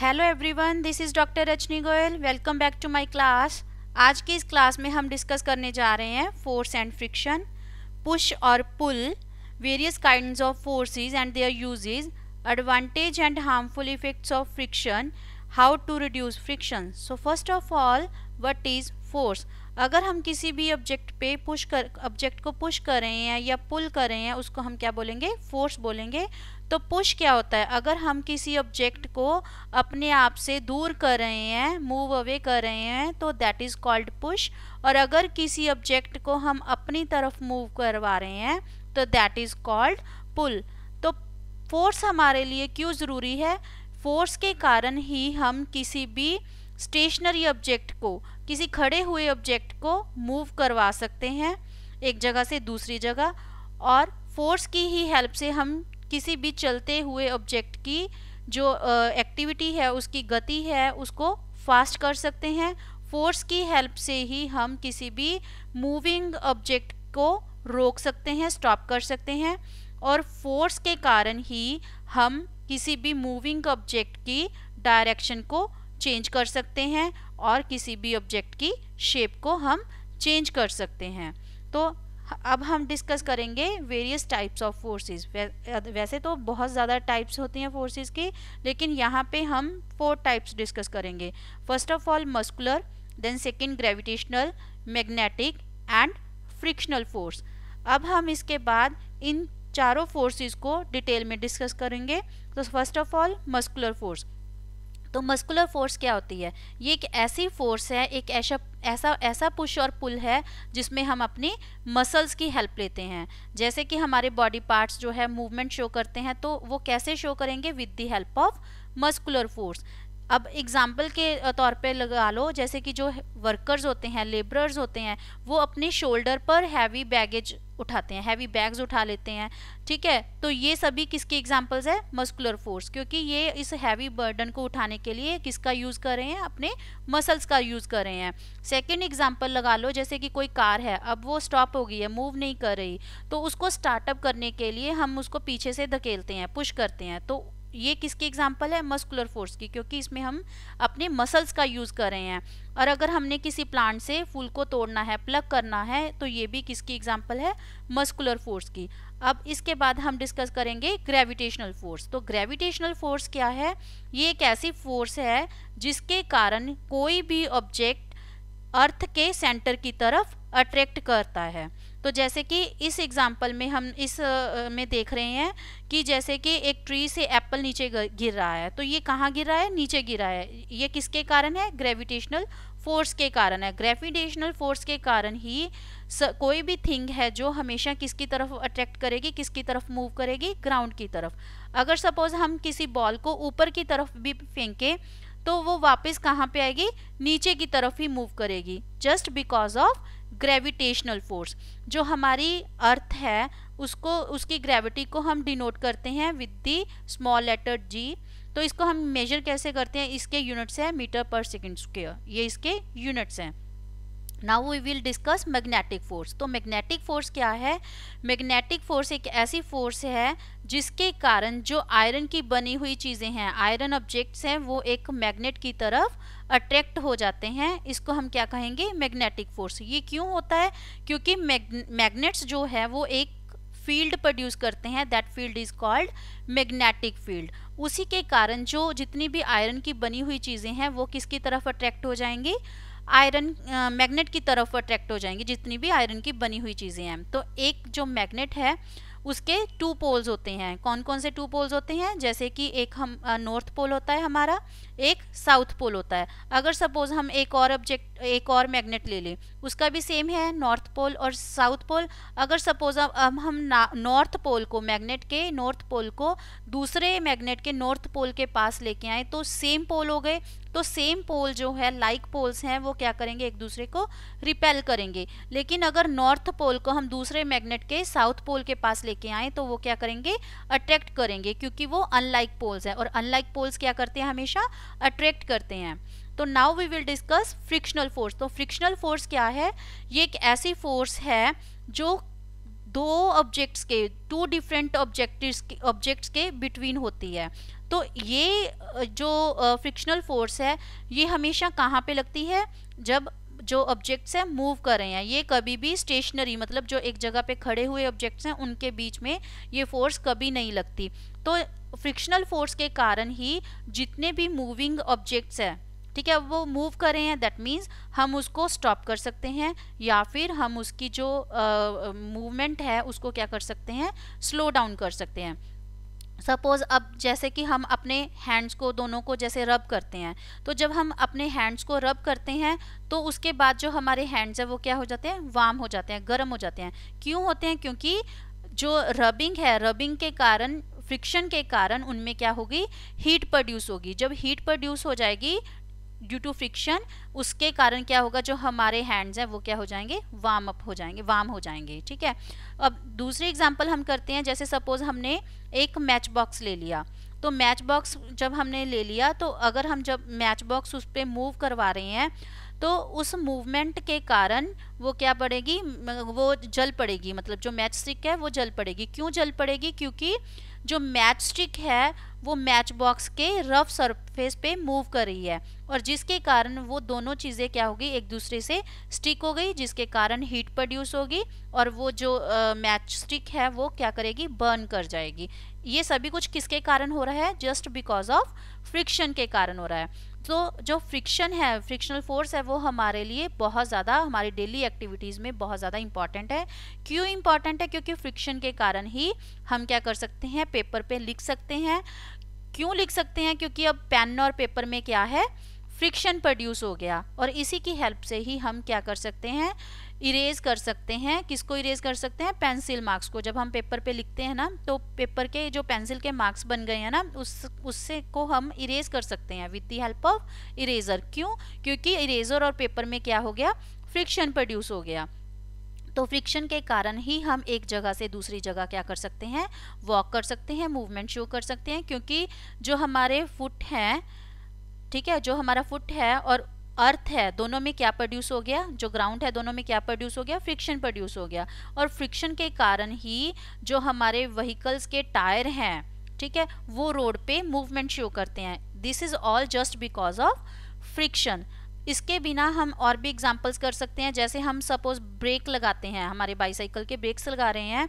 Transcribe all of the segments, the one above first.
hello everyone this is doctor Rajni Goyal welcome back to my class आज की इस class में हम डिस्कस करने जा रहे हैं फोर्स एंड फ्रिक्शन पुश और pull various kind of forces and their usages advantage and harmful effects of friction how to reduce friction so first of all what is force अगर हम किसी भी ऑब्जेक्ट पे पुश कर object को push कर रहे हैं या पुल कर रहे हैं उसको हम क्या बोलेंगे फोर्स बोलेंगे तो पुश क्या होता है अगर हम किसी ऑब्जेक्ट को अपने आप से दूर कर रहे हैं मूव अवे कर रहे हैं तो दैट इज़ कॉल्ड पुश और अगर किसी ऑब्जेक्ट को हम अपनी तरफ मूव करवा रहे हैं तो दैट इज़ कॉल्ड पुल तो फोर्स हमारे लिए क्यों ज़रूरी है फोर्स के कारण ही हम किसी भी स्टेशनरी ऑब्जेक्ट को किसी खड़े हुए ऑब्जेक्ट को मूव करवा सकते हैं एक जगह से दूसरी जगह और फोर्स की ही हेल्प से हम किसी भी चलते हुए ऑब्जेक्ट की जो एक्टिविटी uh, है उसकी गति है उसको फास्ट कर सकते हैं फोर्स की हेल्प से ही हम किसी भी मूविंग ऑब्जेक्ट को रोक सकते हैं स्टॉप कर सकते हैं और फोर्स के कारण ही हम किसी भी मूविंग ऑब्जेक्ट की डायरेक्शन को चेंज कर सकते हैं और किसी भी ऑब्जेक्ट की शेप को हम चेंज कर सकते हैं तो अब हम डिस्कस करेंगे वेरियस टाइप्स ऑफ फोर्सेस वैसे तो बहुत ज़्यादा टाइप्स होती हैं फोर्सेस की लेकिन यहाँ पे हम फोर टाइप्स डिस्कस करेंगे first of all muscular then second gravitational magnetic and frictional force अब हम इसके बाद इन चारों फोर्सेस को डिटेल में डिस्कस करेंगे तो first of all muscular force तो मस्कुलर फोर्स क्या होती है ये एक ऐसी फोर्स है एक ऐसा ऐसा ऐसा पुश और पुल है जिसमें हम अपनी मसल्स की हेल्प लेते हैं जैसे कि हमारे बॉडी पार्ट्स जो है मूवमेंट शो करते हैं तो वो कैसे शो करेंगे with the help of muscular force अब एग्जाम्पल के तौर पे लगा लो जैसे कि जो वर्कर्स होते हैं लेबरर्स होते हैं वो अपने शोल्डर पर हैवी बैगेज उठाते हैं हैवी बैग्स उठा लेते हैं ठीक है तो ये सभी किसके एग्जाम्पल्स है मस्कुलर फोर्स क्योंकि ये इस हैवी बर्डन को उठाने के लिए किसका यूज़ कर रहे हैं अपने मसल्स का यूज़ कर रहे हैं सेकेंड एग्जाम्पल लगा लो जैसे कि कोई कार है अब वो स्टॉप हो गई है मूव नहीं कर रही तो उसको स्टार्टअप करने के लिए हम उसको पीछे से धकेलते हैं पुश करते हैं तो ये किसकी एग्जाम्पल है मस्कुलर फोर्स की क्योंकि इसमें हम अपने मसल्स का यूज़ कर रहे हैं और अगर हमने किसी प्लांट से फूल को तोड़ना है प्लग करना है तो ये भी किसकी एग्जाम्पल है मस्कुलर फोर्स की अब इसके बाद हम डिस्कस करेंगे ग्रेविटेशनल फोर्स तो ग्रेविटेशनल फोर्स क्या है ये एक ऐसी फोर्स है जिसके कारण कोई भी ऑब्जेक्ट अर्थ के सेंटर की तरफ अट्रैक्ट करता है तो जैसे कि इस एग्जाम्पल में हम इस में देख रहे हैं कि जैसे कि एक ट्री से एप्पल नीचे गिर रहा है तो ये कहाँ गिर रहा है नीचे गिर रहा है ये किसके कारण है ग्रेविटेशनल फोर्स के कारण है ग्रेविटेशनल फोर्स के कारण ही स, कोई भी थिंग है जो हमेशा किसकी तरफ अट्रैक्ट करेगी किसकी तरफ मूव करेगी ग्राउंड की तरफ अगर सपोज हम किसी बॉल को ऊपर की तरफ भी फेंकें तो वो वापस कहाँ पे आएगी नीचे की तरफ ही मूव करेगी just because of gravitational force जो हमारी अर्थ है उसको उसकी ग्रेविटी को हम डिनोट करते हैं with the small letter G तो इसको हम मेजर कैसे करते हैं इसके यूनिट्स हैं मीटर पर सेकेंड स्क्वेयर ये इसके यूनिट्स हैं now we will discuss magnetic force तो मैग्नेटिक फोर्स क्या है मैग्नेटिक फोर्स एक ऐसी फोर्स है जिसके कारण जो आयरन की बनी हुई चीज़ें हैं आयरन ऑब्जेक्ट्स हैं वो एक मैग्नेट की तरफ अट्रैक्ट हो जाते हैं इसको हम क्या कहेंगे मैग्नेटिक फोर्स ये क्यों होता है क्योंकि मैग्नेट्स जो है वो एक फील्ड प्रोड्यूस करते हैं that field is called magnetic field उसी के कारण जो जितनी भी आयरन की बनी हुई चीज़ें हैं वो किसकी तरफ अट्रैक्ट हो जाएंगी आयरन मैग्नेट की तरफ अट्रैक्ट हो जाएंगी जितनी भी आयरन की बनी हुई चीज़ें हैं तो एक जो मैग्नेट है उसके टू पोल्स होते हैं कौन कौन से टू पोल्स होते हैं जैसे कि एक हम नॉर्थ पोल होता है हमारा एक साउथ पोल होता है अगर सपोज हम एक और ऑब्जेक्ट एक और मैग्नेट ले लें उसका भी सेम है नॉर्थ पोल और साउथ पोल अगर सपोज हम हम नॉर्थ पोल को मैग्नेट के नॉर्थ पोल को दूसरे मैग्नेट के नॉर्थ पोल के पास लेके आए तो सेम पोल हो गए तो सेम पोल जो है लाइक like पोल्स हैं वो क्या करेंगे एक दूसरे को रिपेल करेंगे लेकिन अगर नॉर्थ पोल को हम दूसरे मैग्नेट के साउथ पोल के पास लेके आए तो वो क्या करेंगे अट्रैक्ट करेंगे क्योंकि वो अनलाइक पोल्स हैं और अनलाइक पोल्स क्या करते हैं हमेशा अट्रैक्ट करते हैं तो now we will discuss frictional force तो फ्रिक्शनल फोर्स क्या है ये एक ऐसी फोर्स है जो दो ऑब्जेक्ट्स के टू डिफरेंट ऑब्जेक्टिव ऑब्जेक्ट्स के बिटवीन होती है तो ये जो फ्रिक्शनल फोर्स है ये हमेशा कहाँ पे लगती है जब जो ऑब्जेक्ट्स हैं मूव कर रहे हैं ये कभी भी स्टेशनरी मतलब जो एक जगह पे खड़े हुए ऑब्जेक्ट्स हैं उनके बीच में ये फोर्स कभी नहीं लगती तो फ्रिक्शनल फोर्स के कारण ही जितने भी मूविंग ऑब्जेक्ट्स हैं ठीक है वो मूव कर रहे हैं दैट मीन्स हम उसको स्टॉप कर सकते हैं या फिर हम उसकी जो मूवमेंट है उसको क्या कर सकते हैं स्लो डाउन कर सकते हैं सपोज अब जैसे कि हम अपने हैंड्स को दोनों को जैसे रब करते हैं तो जब हम अपने हैंड्स को रब करते हैं तो उसके बाद जो हमारे हैंड्स हैं वो क्या हो जाते हैं वार्म हो जाते हैं गर्म हो जाते हैं क्यों होते हैं क्योंकि जो रबिंग है रबिंग के कारण फ्रिक्शन के कारण उनमें क्या होगी हीट प्रोड्यूस होगी जब हीट प्रोड्यूस हो जाएगी ड्यू टू फ्रिक्शन उसके कारण क्या होगा जो हमारे हैंड्स हैं वो क्या हो जाएंगे वार्म अप हो जाएंगे वार्म हो जाएंगे ठीक है अब दूसरी एग्जांपल हम करते हैं जैसे सपोज हमने एक मैच बॉक्स ले लिया तो मैच बॉक्स जब हमने ले लिया तो अगर हम जब मैच बॉक्स उस पर मूव करवा रहे हैं तो उस मूवमेंट के कारण वो क्या पड़ेगी वो जल पड़ेगी मतलब जो मैच स्टिक है वो जल पड़ेगी क्यों जल पड़ेगी क्योंकि जो मैच स्टिक है वो मैच बॉक्स के रफ सरफेस पे मूव कर रही है और जिसके कारण वो दोनों चीज़ें क्या होगी एक दूसरे से स्टिक हो गई जिसके कारण हीट प्रोड्यूस होगी और वो जो मैच स्टिक है वो क्या करेगी बर्न कर जाएगी ये सभी कुछ किसके कारण हो रहा है जस्ट बिकॉज ऑफ फ्रिक्शन के कारण हो रहा है तो जो फ्रिक्शन है फ्रिक्शनल फोर्स है वो हमारे लिए बहुत ज़्यादा हमारी डेली एक्टिविटीज़ में बहुत ज़्यादा इंपॉर्टेंट है क्यों इम्पॉर्टेंट है क्योंकि फ्रिक्शन के कारण ही हम क्या कर सकते हैं पेपर पे लिख सकते हैं क्यों लिख सकते हैं क्योंकि अब पेन और पेपर में क्या है फ्रिक्शन प्रोड्यूस हो गया और इसी की हेल्प से ही हम क्या कर सकते हैं इरेज कर सकते हैं किसको इरेज कर सकते हैं पेंसिल मार्क्स को जब हम पेपर पे लिखते हैं ना तो पेपर के जो पेंसिल के मार्क्स बन गए हैं ना उस उससे को हम इरेज कर सकते हैं with the help of eraser क्यों क्योंकि इरेजर और पेपर में क्या हो गया फ्रिक्शन प्रोड्यूस हो गया तो फ्रिक्शन के कारण ही हम एक जगह से दूसरी जगह क्या कर सकते हैं वॉक कर सकते हैं मूवमेंट शो कर सकते हैं क्योंकि जो हमारे फुट हैं ठीक है जो हमारा फुट है और अर्थ है दोनों में क्या प्रोड्यूस हो गया जो ग्राउंड है दोनों में क्या प्रोड्यूस हो गया फ्रिक्शन प्रोड्यूस हो गया और फ्रिक्शन के कारण ही जो हमारे व्हीकल्स के टायर हैं ठीक है वो रोड पे मूवमेंट शो करते हैं this is all just because of friction इसके बिना हम और भी एग्जाम्पल्स कर सकते हैं जैसे हम सपोज ब्रेक लगाते हैं हमारे बाईसाइकिल के ब्रेक्स लगा रहे हैं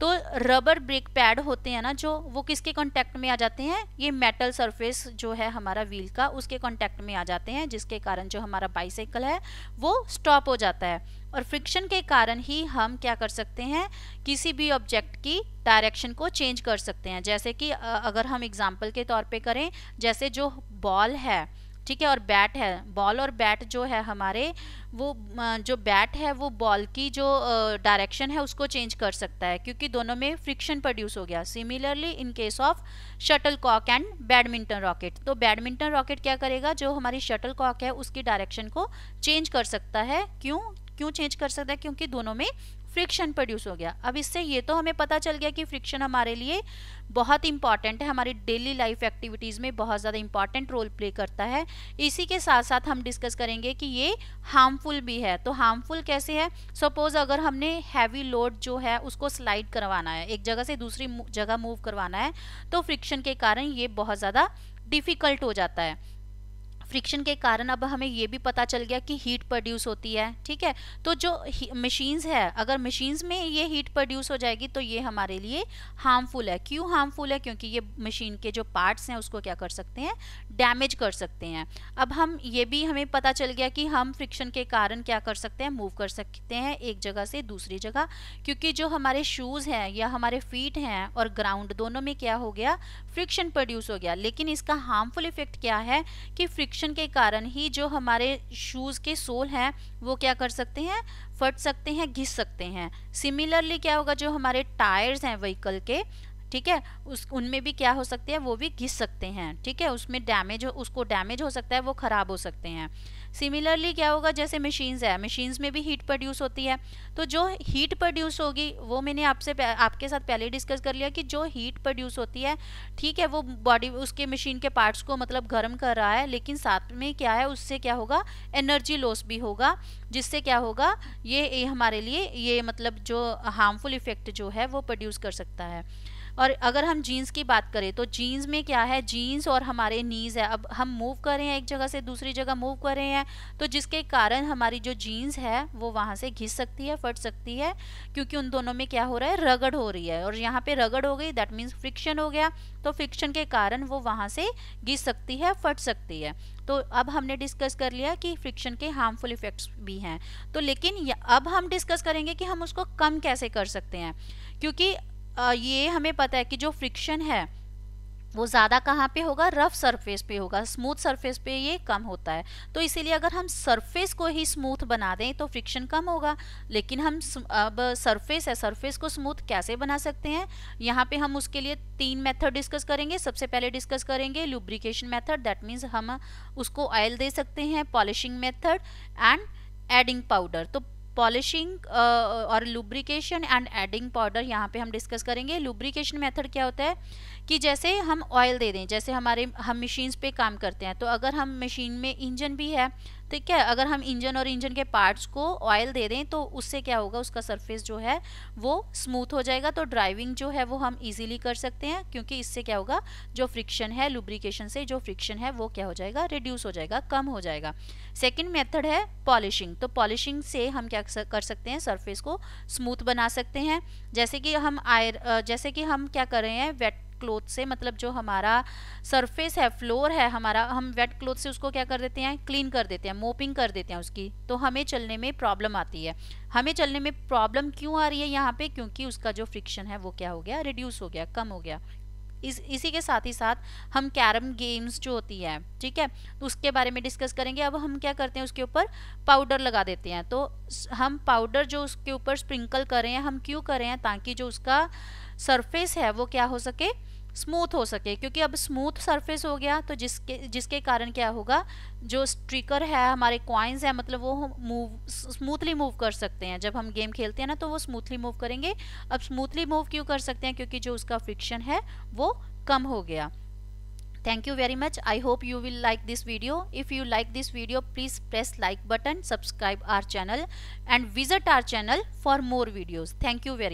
तो रबर ब्रेक पैड होते हैं ना जो वो किसके कांटेक्ट में आ जाते हैं ये मेटल सरफेस जो है हमारा व्हील का उसके कांटेक्ट में आ जाते हैं जिसके कारण जो हमारा बाईसाइकिल है वो स्टॉप हो जाता है और फ्रिक्शन के कारण ही हम क्या कर सकते हैं किसी भी ऑब्जेक्ट की डायरेक्शन को चेंज कर सकते हैं जैसे कि अगर हम एग्जाम्पल के तौर पर करें जैसे जो बॉल है ठीक है और बैट है बॉल और बैट जो है हमारे वो जो बैट है वो बॉल की जो डायरेक्शन है उसको चेंज कर सकता है क्योंकि दोनों में फ्रिक्शन प्रोड्यूस हो गया similarly in case of shuttle cock and badminton racket तो बैडमिंटन रॉकेट क्या करेगा जो हमारी शटल कॉक है उसकी डायरेक्शन को चेंज कर सकता है क्यों क्यों चेंज कर सकता है क्योंकि दोनों में फ्रिक्शन प्रोड्यूस हो गया अब इससे ये तो हमें पता चल गया कि फ्रिक्शन हमारे लिए बहुत इंपॉर्टेंट है हमारी डेली लाइफ एक्टिविटीज़ में बहुत ज़्यादा इंपॉर्टेंट रोल प्ले करता है इसी के साथ साथ हम डिस्कस करेंगे कि ये हार्मफुल भी है तो हार्मफुल कैसे है सपोज अगर हमने हैवी लोड जो है उसको स्लाइड करवाना है एक जगह से दूसरी जगह मूव करवाना है तो फ्रिक्शन के कारण ये बहुत ज़्यादा डिफ़िकल्ट हो जाता है फ्रिक्शन के कारण अब हमें ये भी पता चल गया कि हीट प्रोड्यूस होती है ठीक है तो जो मशीन्स है अगर मशीन्स में ये हीट प्रोड्यूस हो जाएगी तो ये हमारे लिए हार्मफुल है क्यों हार्मफुल है क्योंकि ये मशीन के जो पार्ट्स हैं उसको क्या कर सकते हैं डैमेज कर सकते हैं अब हम ये भी हमें पता चल गया कि हम फ्रिक्शन के कारण क्या कर सकते हैं मूव कर सकते हैं एक जगह से दूसरी जगह क्योंकि जो हमारे शूज़ हैं या हमारे फीट हैं और ग्राउंड दोनों में क्या हो गया फ्रिक्शन प्रोड्यूस हो गया लेकिन इसका हार्मफुल इफेक्ट क्या है कि फ्रिक्शन फ्रिक्शन के कारण ही जो हमारे शूज़ के सोल हैं वो क्या कर सकते हैं फट सकते हैं घिस सकते हैं सिमिलरली क्या होगा जो हमारे टायर्स हैं व्हीकल के ठीक है उस उनमें भी क्या हो सकते हैं वो भी घिस सकते हैं ठीक है उसमें डैमेज उसको डैमेज हो सकता है वो ख़राब हो सकते हैं सिमिलरली क्या होगा जैसे मशीन्स है मशीन्स में भी हीट प्रोड्यूस होती है तो जो हीट प्रोड्यूस होगी वो मैंने आपसे आपके साथ पहले डिस्कस कर लिया कि जो हीट प्रोड्यूस होती है ठीक है वो बॉडी उसके मशीन के पार्ट्स को मतलब गर्म कर रहा है लेकिन साथ में क्या है उससे क्या होगा एनर्जी लॉस भी होगा जिससे क्या होगा ये, ये हमारे लिए ये मतलब जो हार्मफुल इफेक्ट जो है वो प्रोड्यूस कर सकता है और अगर हम जीन्स की बात करें तो जीन्स में क्या है जीन्स और हमारे नीज़ है अब हम मूव कर रहे हैं एक जगह से दूसरी जगह मूव कर रहे हैं तो जिसके कारण हमारी जो जीन्स है वो वहाँ से घिस सकती है फट सकती है क्योंकि उन दोनों में क्या हो रहा है रगड़ हो रही है और यहाँ पे रगड़ हो गई दैट मीन्स फ्रिक्शन हो गया तो फ्रिक्शन के कारण वो वहाँ से घिस सकती है फट सकती है तो अब हमने डिस्कस कर लिया कि फ्रिक्शन के हार्मफुल इफेक्ट्स भी हैं तो लेकिन अब हम डिस्कस करेंगे कि हम उसको कम कैसे कर सकते हैं क्योंकि ये हमें पता है कि जो फ्रिक्शन है वो ज़्यादा कहाँ पे होगा रफ सरफेस पे होगा स्मूथ सरफेस पे ये कम होता है तो इसीलिए अगर हम सरफेस को ही स्मूथ बना दें तो फ्रिक्शन कम होगा लेकिन हम अब सरफेस है सरफेस को स्मूथ कैसे बना सकते हैं यहाँ पे हम उसके लिए तीन मेथड डिस्कस करेंगे सबसे पहले डिस्कस करेंगे लुब्रिकेशन मेथड दैट मीन्स हम उसको ऑयल दे सकते हैं polishing method and adding powder तो पॉलिशिंग uh, uh, और लुब्रिकेशन एंड एडिंग पाउडर यहाँ पे हम डिस्कस करेंगे लुब्रिकेशन मेथड क्या होता है कि जैसे हम ऑयल दे दें जैसे हमारे हम मशीन्स पे काम करते हैं तो अगर हम मशीन में इंजन भी है ठीक है अगर हम इंजन और इंजन के पार्ट्स को ऑयल दे दें तो उससे क्या होगा उसका सरफेस जो है वो स्मूथ हो जाएगा तो ड्राइविंग जो है वो हम इजीली कर सकते हैं क्योंकि इससे क्या होगा जो फ्रिक्शन है लुब्रिकेशन से जो फ्रिक्शन है वो क्या हो जाएगा रिड्यूस हो जाएगा कम हो जाएगा सेकेंड मेथड है पॉलिशिंग तो पॉलिशिंग से हम क्या कर सकते हैं सरफेस को स्मूथ बना सकते हैं जैसे कि हम आयर जैसे कि हम क्या कर रहे हैं वेट क्लोथ से मतलब जो हमारा सरफेस है फ्लोर है हमारा हम वेट क्लोथ से उसको क्या कर देते हैं क्लीन कर देते हैं मोपिंग कर देते हैं उसकी तो हमें चलने में प्रॉब्लम आती है हमें चलने में प्रॉब्लम क्यों आ रही है यहाँ पे क्योंकि उसका जो फ्रिक्शन है वो क्या हो गया रिड्यूस हो गया कम हो गया इस इसी के साथ ही साथ हम कैरम गेम्स जो होती है ठीक है तो उसके बारे में डिस्कस करेंगे अब हम क्या करते हैं उसके ऊपर पाउडर लगा देते हैं तो हम पाउडर जो उसके ऊपर स्प्रिंकल कर रहे हैं हम क्यों कर रहे हैं ताकि जो उसका सरफेस है वो क्या हो सके स्मूथ हो सके क्योंकि अब स्मूथ सरफेस हो गया तो जिसके जिसके कारण क्या होगा जो स्ट्रिकर है हमारे क्वाइंस है मतलब वो हम मूव स्मूथली मूव कर सकते हैं जब हम गेम खेलते हैं ना तो वो स्मूथली मूव करेंगे अब स्मूथली मूव क्यों कर सकते हैं क्योंकि जो उसका फ्रिक्शन है वो कम हो गया thank you very much I hope you will like this video if you like this video please press like button subscribe our channel and visit our channel for more videos thank you very